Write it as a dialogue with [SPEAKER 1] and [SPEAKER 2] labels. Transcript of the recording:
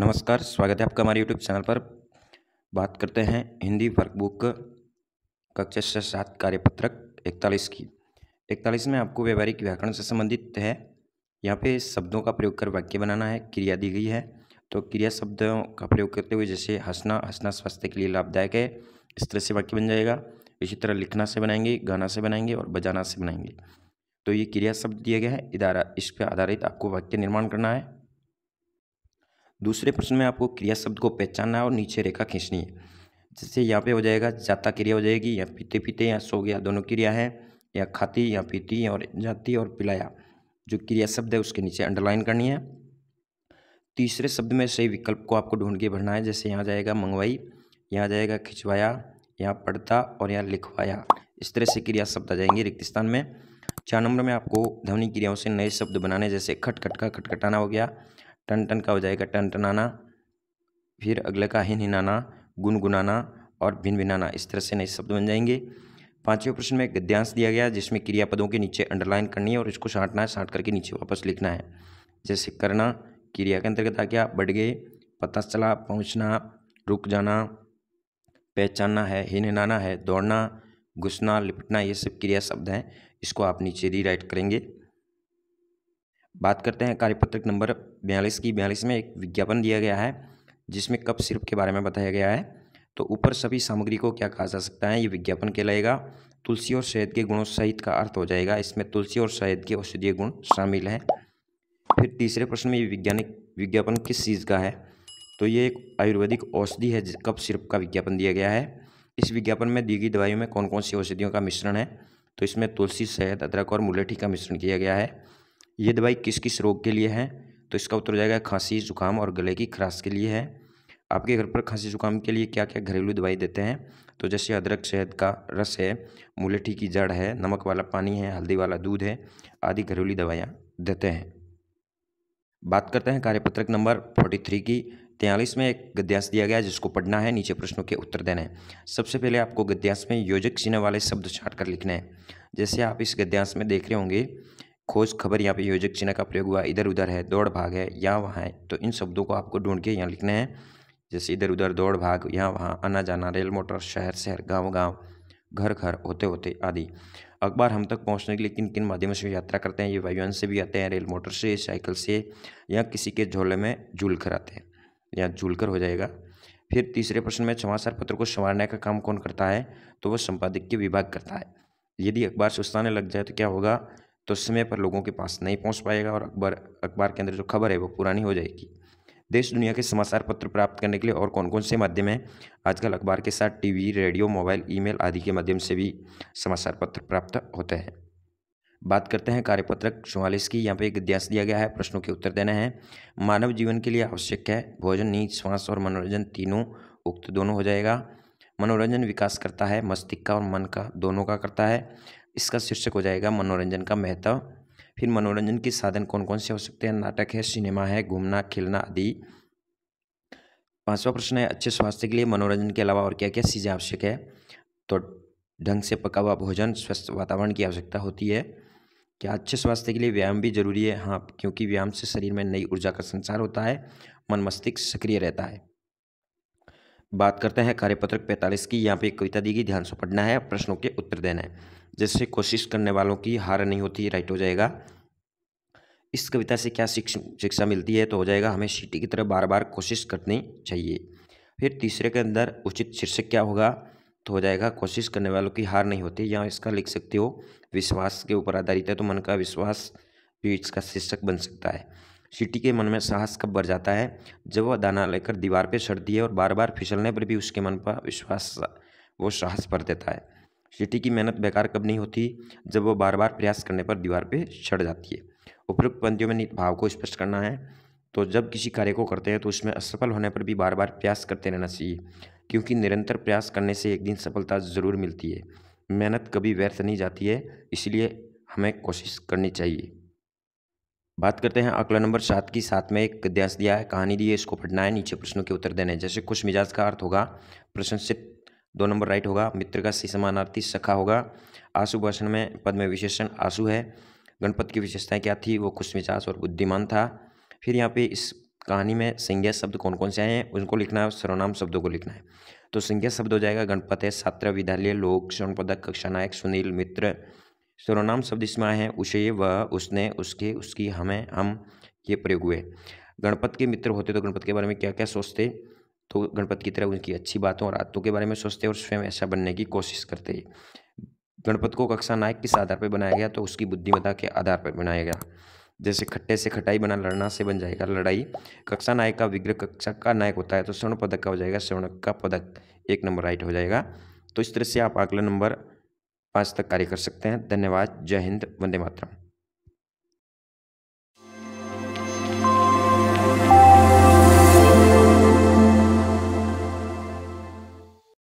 [SPEAKER 1] नमस्कार स्वागत है आपका हमारे यूट्यूब चैनल पर बात करते हैं हिंदी वर्कबुक कक्षा से सात कार्यपत्रक इकतालीस की इकतालीस में आपको व्यवहारिक व्याकरण से संबंधित है यहाँ पे शब्दों का प्रयोग कर वाक्य बनाना है क्रिया दी गई है तो क्रिया शब्दों का प्रयोग करते हुए जैसे हंसना हंसना स्वास्थ्य के लिए लाभदायक है इस तरह से वाक्य बन जाएगा इसी तरह लिखना से बनाएंगे गाना से बनाएंगे और बजाना से बनाएंगे तो ये क्रिया शब्द दिए गए हैं इधारा इस पर आधारित आपको वाक्य निर्माण करना है दूसरे प्रश्न में आपको क्रिया शब्द को पहचानना है और नीचे रेखा खींचनी है जैसे यहाँ पे हो जाएगा जाता क्रिया हो जाएगी या पीते पीते या सो गया दोनों क्रिया है या खाती या पीती और जाती और पिलाया जो क्रिया शब्द है उसके नीचे अंडरलाइन करनी है तीसरे शब्द में सही विकल्प को आपको ढूंढ के भरना है जैसे यहाँ जाएगा मंगवाई यहाँ जाएगा खिंचवाया यहाँ पढ़ता और यहाँ लिखवाया इस तरह से क्रिया शब्द आ जाएंगे रिक्त स्थान में चार नंबर में आपको ध्वनि क्रियाओं से नए शब्द बनाने जैसे खटखटका खटखटाना हो गया टन टन का हो जाएगा टन टनाना फिर अगले का हिन हिनाना गुनगुनाना और भिन भिनाना इस तरह से नए शब्द बन जाएंगे पांचवें प्रश्न में गद्यांश दिया गया जिसमें क्रियापदों के नीचे अंडरलाइन करनी है और इसको साँटना है साँट करके नीचे वापस लिखना है जैसे करना क्रिया के अंतर्गत आ गया बढ़ गए पता चला पहुँचना रुक जाना पहचानना है हिन हिनाना है दौड़ना घुसना लिपटना ये सब क्रिया शब्द हैं इसको आप नीचे रीराइट करेंगे बात करते हैं कार्यपत्रक नंबर बयालीस की बयालीस में एक विज्ञापन दिया गया है जिसमें कप सिरप के बारे में बताया गया है तो ऊपर सभी सामग्री को क्या कहा जा सकता है ये विज्ञापन कहलाएगा तुलसी और शहद के गुणों सहित का अर्थ हो जाएगा इसमें तुलसी और शहद के औषधीय गुण शामिल हैं फिर तीसरे प्रश्न में ये वैज्ञानिक विज्ञापन किस चीज़ का है तो ये एक आयुर्वेदिक औषधि है कप सिरप का विज्ञापन दिया गया है इस विज्ञापन में दी गई दवाइयों में कौन कौन सी औषधियों का मिश्रण है तो इसमें तुलसी शहद अदरक और मुलेठी का मिश्रण किया गया है ये दवाई किस किस रोग के लिए है तो इसका उत्तर हो जाएगा खांसी जुकाम और गले की खराश के लिए है आपके घर पर खांसी जुकाम के लिए क्या क्या घरेलू दवाई देते हैं तो जैसे अदरक शहद का रस है मुलेठी की जड़ है नमक वाला पानी है हल्दी वाला दूध है आदि घरेलू दवाइयाँ देते हैं बात करते हैं कार्यपत्रक नंबर फोर्टी थ्री की तैंतालीस में एक गद्यांश दिया गया है जिसको पढ़ना है नीचे प्रश्नों के उत्तर देने हैं सबसे पहले आपको गद्यांश में योजक चिन्ह वाले शब्द छाट कर लिखने हैं जैसे आप इस गद्यांश में देख रहे होंगे खोज खबर यहाँ पे योजक चिन्ह का प्रयोग हुआ इधर उधर है दौड़ भाग है यहाँ वहाँ है तो इन शब्दों को आपको ढूंढ के यहाँ लिखना है जैसे इधर उधर दौड़ भाग यहाँ वहाँ आना जाना रेल मोटर शहर शहर गाँव गाँव घर घर होते होते आदि अखबार हम तक पहुँचने के लिए किन किन माध्यमों से यात्रा करते हैं ये वायुयान से भी आते हैं रेल मोटर से साइकिल से या किसी के झोले में झूल कर आते हैं या झूल कर हो जाएगा फिर तीसरे प्रश्न में समाचार पत्र को संवारने का काम कौन करता है तो वह संपादकीय विभाग करता है यदि अखबार सुस्ताने लग जाए तो क्या होगा तो समय पर लोगों के पास नहीं पहुंच पाएगा और अखबार अखबार के अंदर जो खबर है वो पुरानी हो जाएगी देश दुनिया के समाचार पत्र प्राप्त करने के लिए और कौन कौन से माध्यम हैं आजकल अखबार के साथ टीवी रेडियो मोबाइल ईमेल आदि के माध्यम से भी समाचार पत्र प्राप्त होते हैं बात करते हैं कार्यपत्रक चौवालीस की यहाँ पे एक अध्यास दिया गया है प्रश्नों के उत्तर देना है मानव जीवन के लिए आवश्यक है भोजन नींद श्वास और मनोरंजन तीनों उक्त दोनों हो जाएगा मनोरंजन विकास करता है मस्तिष्क का और मन का दोनों का करता है इसका शीर्षक हो जाएगा मनोरंजन का महत्व फिर मनोरंजन के साधन कौन कौन से हो सकते हैं नाटक है सिनेमा है घूमना खेलना आदि पांचवा प्रश्न है अच्छे स्वास्थ्य के लिए मनोरंजन के अलावा और क्या क्या चीज़ें आवश्यक है तो ढंग से पका हुआ भोजन स्वस्थ वातावरण की आवश्यकता होती है क्या अच्छे स्वास्थ्य के लिए व्यायाम भी जरूरी है हाँ क्योंकि व्यायाम से शरीर में नई ऊर्जा का संचार होता है मन मस्तिष्क सक्रिय रहता है बात करते हैं कार्यपत्रक पैंतालीस की यहाँ पे कविता दी गई ध्यान से पढ़ना है प्रश्नों के उत्तर देना है जैसे कोशिश करने वालों की हार नहीं होती राइट हो जाएगा इस कविता से क्या शिक्षा मिलती है तो हो जाएगा हमें सीटी की तरफ बार बार कोशिश करनी चाहिए फिर तीसरे के अंदर उचित शीर्षक क्या होगा तो हो जाएगा कोशिश करने वालों की हार नहीं होती या इसका लिख सकते हो विश्वास के ऊपर आधारित है तो मन का विश्वास भी इसका शीर्षक बन सकता है सिटी के मन में साहस कब बढ़ जाता है जब वह दाना लेकर दीवार पर छड़ती है और बार बार फिसलने पर भी उसके मन पर विश्वास वो साहस भर देता है सिटी की मेहनत बेकार कब नहीं होती जब वो बार बार प्रयास करने पर दीवार पे चढ़ जाती है उपयुक्त पंक्तियों में भाव को स्पष्ट करना है तो जब किसी कार्य को करते हैं तो उसमें असफल होने पर भी बार बार प्रयास करते रहना चाहिए क्योंकि निरंतर प्रयास करने से एक दिन सफलता ज़रूर मिलती है मेहनत कभी व्यर्थ नहीं जाती है इसलिए हमें कोशिश करनी चाहिए बात करते हैं आकलन नंबर सात की साथ में एक गद्यांश दिया है कहानी दी है इसको पढ़ना है नीचे प्रश्नों के उत्तर देने जैसे खुश मिजाज का अर्थ होगा प्रशंसित दो नंबर राइट होगा मित्र का सी समानार्थी सखा होगा आशु भाषण में पद में विशेषण आंसू है गणपत की विशेषताएं क्या थी वो खुश मिजाज और बुद्धिमान था फिर यहाँ पे इस कहानी में संज्ञा शब्द कौन कौन से आए हैं उनको लिखना है सर्वनाम शब्दों को लिखना है तो संज्ञा शब्द हो जाएगा गणपत है छात्र विद्यालय लोक स्वर्ण पदक कक्षा नायक सुनील मित्र सर्वनाम शब्द इसमें आए हैं उसे वह उसने उसके उसकी हमें हम ये प्रयोग हुए गणपत के मित्र होते तो गणपत के बारे में क्या क्या सोचते तो गणपति की तरह उनकी अच्छी बातों और आदतों के बारे में सोचते और स्वयं ऐसा बनने की कोशिश करते हैं गणपति को कक्षा नायक किस आधार पर बनाया गया तो उसकी बुद्धिमत्ता के आधार पर बनाया गया जैसे खट्टे से खटाई बना लड़ना से बन जाएगा लड़ाई कक्षा नायक का विग्रह कक्षा का नायक होता है तो स्वर्ण पदक का हो जाएगा स्वर्ण का पदक एक नंबर राइट हो जाएगा तो इस तरह से आप अगला नंबर पाँच तक कार्य कर सकते हैं धन्यवाद जय हिंद वंदे मातरम